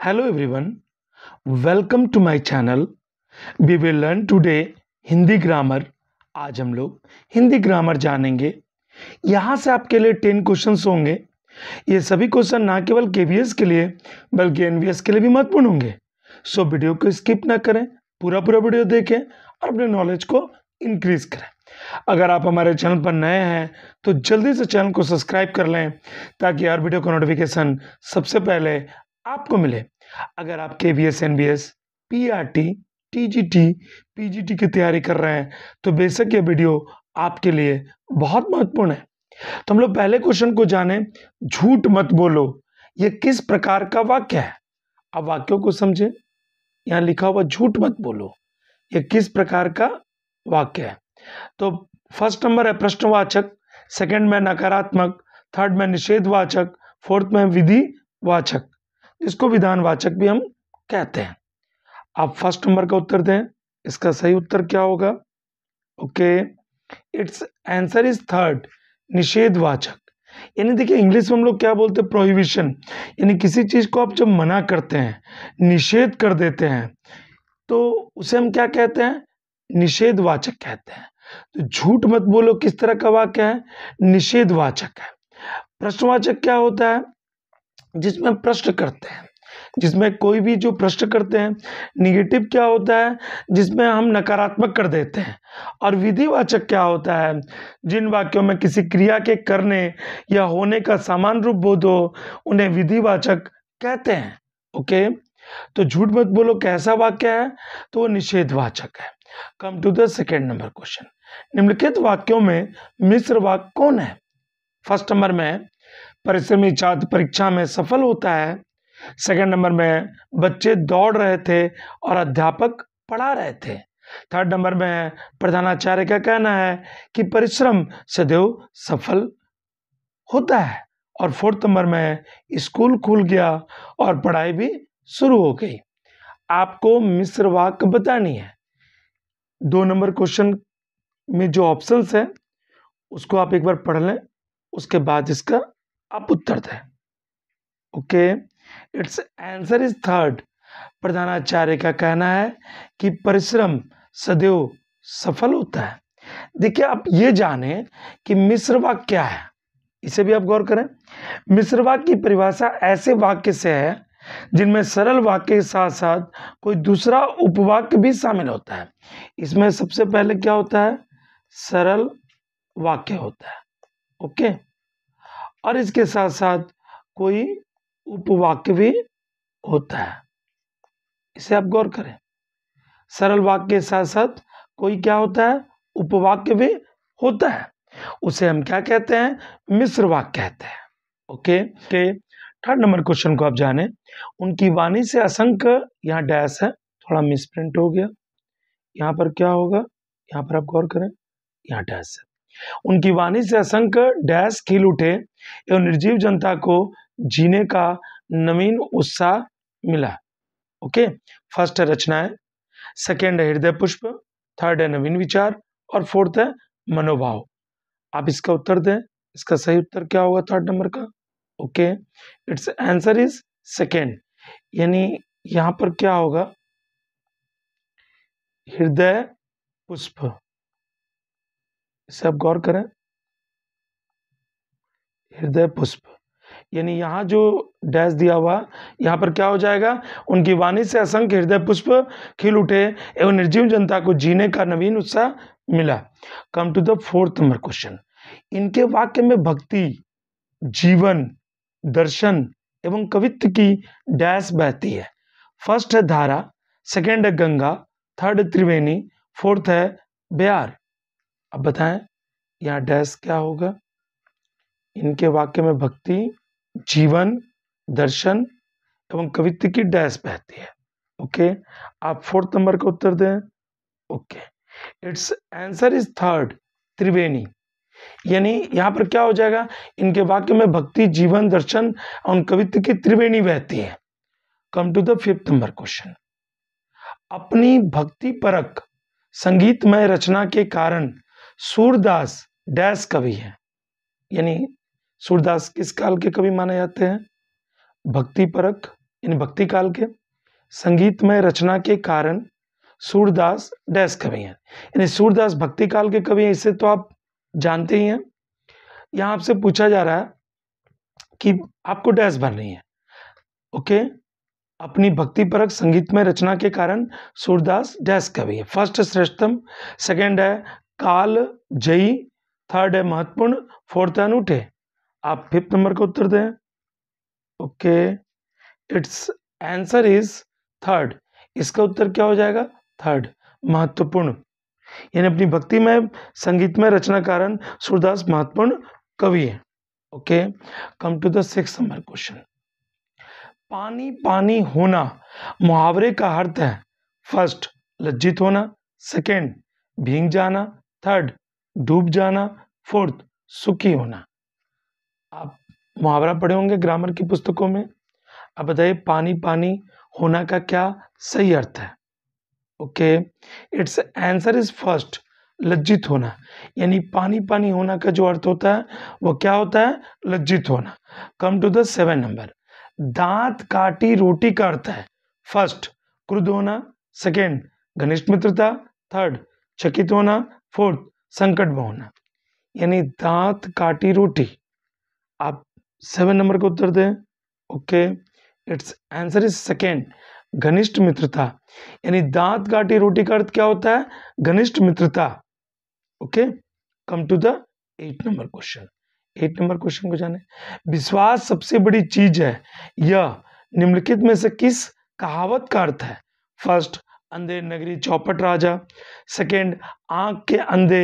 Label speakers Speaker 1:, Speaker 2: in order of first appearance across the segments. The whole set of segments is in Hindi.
Speaker 1: Hello everyone, welcome to my channel. We will learn today Hindi grammar आज हम लोग हिंदी ग्रामर जानेंगे यहाँ से आपके लिए टेन क्वेश्चन होंगे ये सभी क्वेश्चन ना केवल के के लिए बल्कि एन के लिए भी महत्वपूर्ण होंगे सो वीडियो को स्किप ना करें पूरा पूरा वीडियो देखें और अपने नॉलेज को इंक्रीज करें अगर आप हमारे चैनल पर नए हैं तो जल्दी से चैनल को सब्सक्राइब कर लें ताकि हर वीडियो का नोटिफिकेशन सबसे पहले आपको मिले अगर आप के बी एस टीजीटी पीजीटी की तैयारी कर रहे हैं तो बेशक ये वीडियो आपके लिए बहुत महत्वपूर्ण है तो हम लोग पहले क्वेश्चन को जाने झूठ मत बोलो ये किस प्रकार का वाक्य है अब वाक्यों को समझे यहां लिखा हुआ झूठ मत बोलो ये किस प्रकार का वाक्य है तो फर्स्ट नंबर है प्रश्नवाचक सेकंड में नकारात्मक थर्ड में निषेधवाचक फोर्थ में विधिवाचक इसको विधानवाचक भी हम कहते हैं आप फर्स्ट नंबर का उत्तर दें इसका सही उत्तर क्या होगा okay it's answer is third निषेधवाचक यानी देखिए इंग्लिश में हम लोग क्या बोलते हैं प्रोहिबिशन यानी किसी चीज़ को आप जब मना करते हैं निषेध कर देते हैं तो उसे हम क्या कहते हैं निषेधवाचक कहते हैं तो झूठ मत बोलो किस तरह का वाक्य है निषेधवाचक है प्रश्नवाचक क्या होता है जिसमें प्रश्न करते हैं जिसमें कोई भी जो प्रश्न करते हैं निगेटिव क्या होता है जिसमें हम नकारात्मक कर देते हैं और विधिवाचक क्या होता है जिन वाक्यों में किसी क्रिया के करने या होने का समान रूप बोध हो उन्हें विधिवाचक कहते हैं ओके तो झूठ मत बोलो कैसा वाक्य है तो वो निषेधवाचक है come to the second number question निम्नलिखित वाक्यों में मिश्र वाक्य कौन है फर्स्ट नंबर में परिश्रमी छात्र परीक्षा में सफल होता है सेकंड नंबर में बच्चे दौड़ रहे थे और अध्यापक पढ़ा रहे थे थर्ड नंबर में प्रधानाचार्य का कहना है कि परिश्रम सदैव सफल होता है और फोर्थ नंबर में स्कूल खुल गया और पढ़ाई भी शुरू हो गई आपको मिस्र वाक्य बतानी है दो नंबर क्वेश्चन में जो ऑप्शंस है उसको आप एक बार पढ़ लें उसके बाद इसका आप उत्तर दें okay it's answer is third प्रधानाचार्य का कहना है कि परिश्रम सदैव सफल होता है देखिए आप ये जाने कि मिश्र वाक्य क्या है इसे भी आप गौर करें मिश्र वाक्य की परिभाषा ऐसे वाक्य से है जिनमें सरल वाक्य के साथ साथ कोई दूसरा उपवाक्य भी शामिल होता है इसमें सबसे पहले क्या होता है सरल वाक्य होता है ओके और इसके साथ साथ कोई उपवाक्य भी होता है इसे आप गौर करें सरल वाक्य के साथ साथ कोई क्या होता है उपवाक्य भी होता है उसे हम क्या कहते हैं मिश्र वाक्य कहते हैं ओके के थर्ड नंबर क्वेश्चन को आप जाने उनकी वाणी से असंख्य यहाँ डैश है थोड़ा मिसप्रिंट हो गया यहाँ पर क्या होगा यहाँ पर आप गौर करें यहाँ डैश है उनकी वाणी से असंख्य डैश खिल उठे एवं निर्जीव जनता को जीने का नवीन उत्साह मिला ओके फर्स्ट है है सेकेंड है हृदय पुष्प थर्ड है नवीन विचार और फोर्थ है मनोभाव आप इसका उत्तर दें इसका सही उत्तर क्या होगा थर्ड नंबर का okay it's answer is second यानी यहां पर क्या होगा हृदय पुष्प इसे आप गौर करें हृदय पुष्प यानी यहाँ जो डैश दिया हुआ यहाँ पर क्या हो जाएगा उनकी वाणी से असंख्य हृदय पुष्प खिल उठे एवं निर्जीव जनता को जीने का नवीन उत्साह मिला come to the fourth number question इनके वाक्य में भक्ति जीवन दर्शन एवं कवित्व की डैश बहती है फर्स्ट है धारा सेकेंड है गंगा थर्ड त्रिवेणी फोर्थ है बिहार अब बताएं यहाँ डैश क्या होगा इनके वाक्य में भक्ति जीवन दर्शन एवं कवित्व की डैश बहती है ओके आप फोर्थ नंबर का उत्तर दें okay it's answer is third त्रिवेणी यानी यहां पर क्या हो जाएगा इनके वाक्य में भक्ति जीवन दर्शन और कवित्व की त्रिवेणी बहती है come to the fifth number question अपनी भक्ति परक संगीतमय रचना के कारण सूरदास डैश कवि है यानी सूरदास किस काल के कवि माने जाते हैं भक्ति परक यानी भक्ति काल के संगीत में रचना के कारण सूरदास डैश कवि हैं यानी सूरदास भक्ति काल के कवि हैं इसे तो आप जानते ही हैं यहाँ आपसे पूछा जा रहा है कि आपको डैश भरनी है ओके अपनी भक्ति परक संगीत में रचना के कारण सूरदास डैश कवि है फर्स्ट श्रेष्ठतम सेकंड है काल जई थर्ड है महत्वपूर्ण फोर्थ है अनूठे आप फिफ्थ नंबर का उत्तर दें okay it's answer is third इसका उत्तर क्या हो जाएगा थर्ड महत्वपूर्ण यानी अपनी भक्ति में संगीत में रचना कारण सूरदास महत्वपूर्ण कवि है okay come to the six number question पानी पानी होना मुहावरे का अर्थ है फर्स्ट लज्जित होना सेकेंड भींग जाना थर्ड डूब जाना फोर्थ सुखी होना आप मुहावरा पढ़े होंगे ग्रामर की पुस्तकों में अब बताइए पानी पानी होना का क्या सही अर्थ है okay it's answer is first लज्जित होना यानी पानी पानी होना का जो अर्थ होता है वो क्या होता है लज्जित होना come to the seven number दांत काटी रोटी का अर्थ है फर्स्ट क्रुद्ध होना सेकेंड घनिष्ठ मित्रता थर्ड चकित होना फोर्थ संकट में होना यानी दांत काटी रोटी आप सेवन नंबर का उत्तर दें okay it's answer is second घनिष्ठ मित्रता यानी दांत काटी रोटी का अर्थ क्या होता है घनिष्ठ मित्रता okay come to the eight number question eight number question को जाने विश्वास सबसे बड़ी चीज है यह निम्नलिखित में से किस कहावत का अर्थ है फर्स्ट अंधे नगरी चौपट राजा सेकेंड आँख के अंधे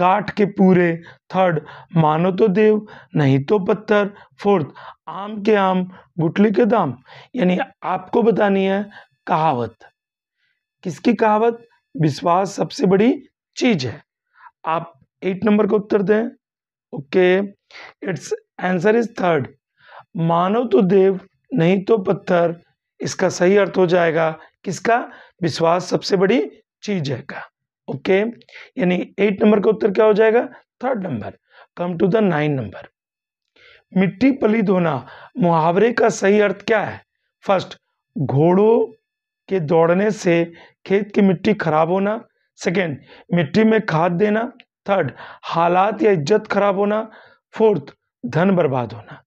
Speaker 1: गाठ के पूरे थर्ड मानो तो देव नहीं तो पत्थर फोर्थ आम के आम गुटली के दाम यानी आपको बतानी है कहावत किसकी कहावत विश्वास सबसे बड़ी चीज है आप एट नंबर का उत्तर दें okay it's answer is third मानो तो देव नहीं तो पत्थर इसका सही अर्थ हो जाएगा किसका विश्वास सबसे बड़ी चीज है का ओके यानी एट नंबर का उत्तर क्या हो जाएगा third number come to the nine number मिट्टी पली होना मुहावरे का सही अर्थ क्या है फर्स्ट घोड़ों के दौड़ने से खेत की मिट्टी खराब होना सेकेंड मिट्टी में खाद देना थर्ड हालात या इज्जत खराब होना फोर्थ धन बर्बाद होना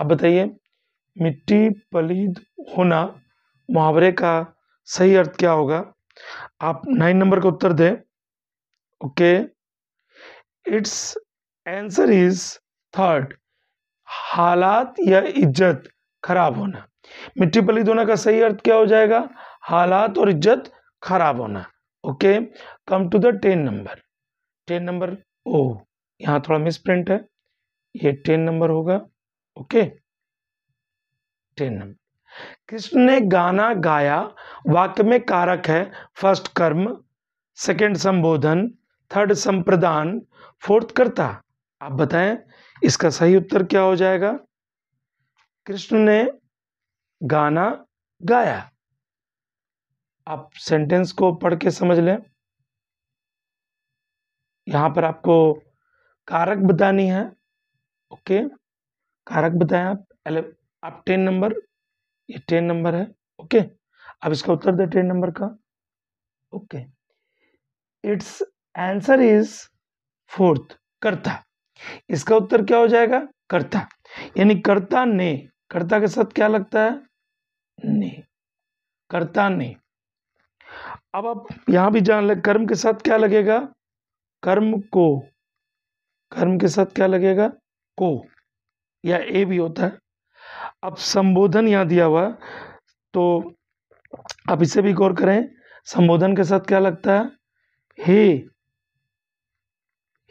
Speaker 1: अब बताइए मिट्टी पलीद होना मुहावरे का सही अर्थ क्या होगा आप नाइन नंबर का उत्तर दें okay it's answer is third हालात या इज्जत खराब होना मिट्टी पली दोनों का सही अर्थ क्या हो जाएगा हालात और इज्जत खराब होना okay come to the ten number ten number ओ यहां थोड़ा मिस प्रिंट है ये टेन नंबर होगा ओके टेन नंबर कृष्ण ने गाना गाया वाक्य में कारक है फर्स्ट कर्म सेकंड संबोधन थर्ड संप्रदान फोर्थ कर्ता आप बताएं इसका सही उत्तर क्या हो जाएगा कृष्ण ने गाना गाया आप सेंटेंस को पढ़ के समझ लें यहां पर आपको कारक बतानी है ओके कारक बताएं आप आप टेन नंबर ये टेन नंबर है ओके अब इसका उत्तर दे टेन नंबर का okay it's answer is fourth कर्ता इसका उत्तर क्या हो जाएगा कर्ता यानी कर्ता ने कर्ता के साथ क्या लगता है ने कर्ता ने अब आप यहां भी जान ले कर्म के साथ क्या लगेगा कर्म को कर्म के साथ क्या लगेगा को या ए भी होता है अब संबोधन यहाँ दिया हुआ है तो आप इसे भी गौर करें संबोधन के साथ क्या लगता है हे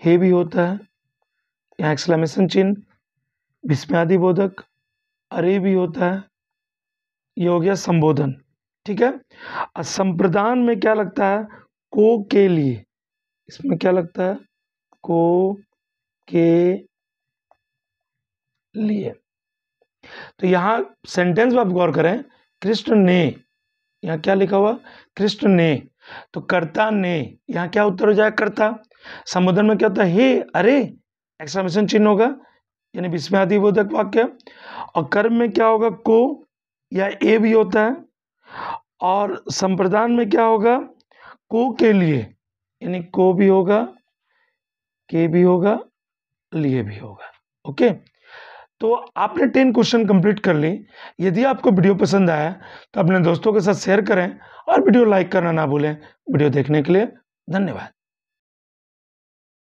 Speaker 1: हे भी होता है यहाँ एक्सलामेशन चिन्ह विस्म्यादि बोधक अरे भी होता है ये हो गया संबोधन ठीक है संप्रदान में क्या लगता है को के लिए इसमें क्या लगता है को के लिए तो यहाँ सेंटेंस में आप गौर करें कृष्ण ने यहाँ क्या लिखा हुआ कृष्ण ने तो कर्ता ने यहाँ क्या उत्तर हो जाएगा कर्ता संबोधन में क्या होता है हे अरे एक्सामेशन चिन्ह होगा यानी विस्मय आदि बोधक वाक्य और कर्म में क्या होगा को या ए भी होता है और संप्रदान में क्या होगा को के लिए यानी को भी होगा के भी होगा लिए भी होगा ओके okay? तो आपने टेन क्वेश्चन कंप्लीट कर ली यदि आपको वीडियो पसंद आया तो अपने दोस्तों के साथ शेयर करें और वीडियो लाइक करना ना भूलें वीडियो देखने के लिए धन्यवाद